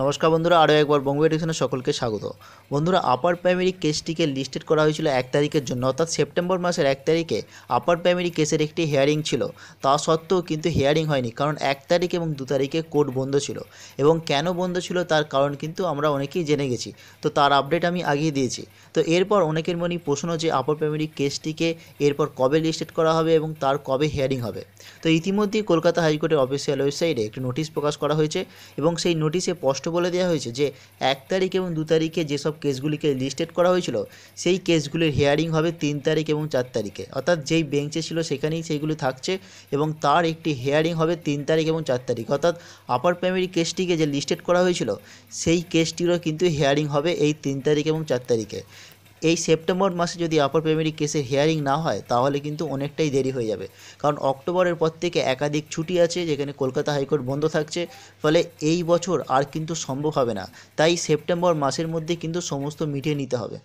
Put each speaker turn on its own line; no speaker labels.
নমস্কার বন্ধুরা আরও একবার বঙ্গবে টিউশনে সকলকে স্বাগত বন্ধুরা আপার প্রাইমারি কেসটিকে লিস্টেড করা হয়েছিল এক তারিখের জন্য অর্থাৎ সেপ্টেম্বর মাসের এক তারিখে আপার প্রাইমারি কেসের একটি হেয়ারিং ছিল তা সত্ত্বেও কিন্তু হেয়ারিং হয়নি কারণ এক তারিখ এবং দু তারিখে কোর্ট বন্ধ ছিল এবং কেন বন্ধ ছিল তার কারণ কিন্তু আমরা অনেকেই জেনে গেছি তো তার আপডেট আমি আগিয়ে দিয়েছি তো এরপর অনেকের মনেই প্রশ্ন যে আপার প্রাইমারি কেসটিকে এরপর কবে লিস্টেড করা হবে এবং তার কবে হেয়ারিং হবে তো ইতিমধ্যে কলকাতা হাইকোর্টের অফিসিয়াল ওয়েবসাইটে একটি নোটিশ প্রকাশ করা হয়েছে এবং সেই নোটিশে স্পষ্ট বলে দেওয়া হয়েছে যে এক তারিখ এবং দু তারিখে যেসব কেসগুলিকে লিস্টেড করা হয়েছিল সেই কেসগুলির হিয়ারিং হবে তিন তারিখ এবং চার তারিখে অর্থাৎ যেই বেঞ্চে ছিল সেখানেই সেইগুলি থাকছে এবং তার একটি হিয়ারিং হবে তিন তারিখ এবং চার তারিখ অর্থাৎ আপার প্রাইমারি কেসটিকে যে লিস্টেড করা হয়েছিল সেই কেসটিরও কিন্তু হিয়ারিং হবে এই তিন তারিখ এবং চার তারিখে এই সেপ্টেম্বর মাসে যদি আপার প্রাইমারি কেসের হিয়ারিং না হয় তাহলে কিন্তু অনেকটাই দেরি হয়ে যাবে কারণ অক্টোবরের পর থেকে একাধিক ছুটি আছে যেখানে কলকাতা হাইকোর্ট বন্ধ থাকছে ফলে এই বছর আর কিন্তু সম্ভব হবে না তাই সেপ্টেম্বর মাসের মধ্যে কিন্তু সমস্ত মিটিয়ে নিতে হবে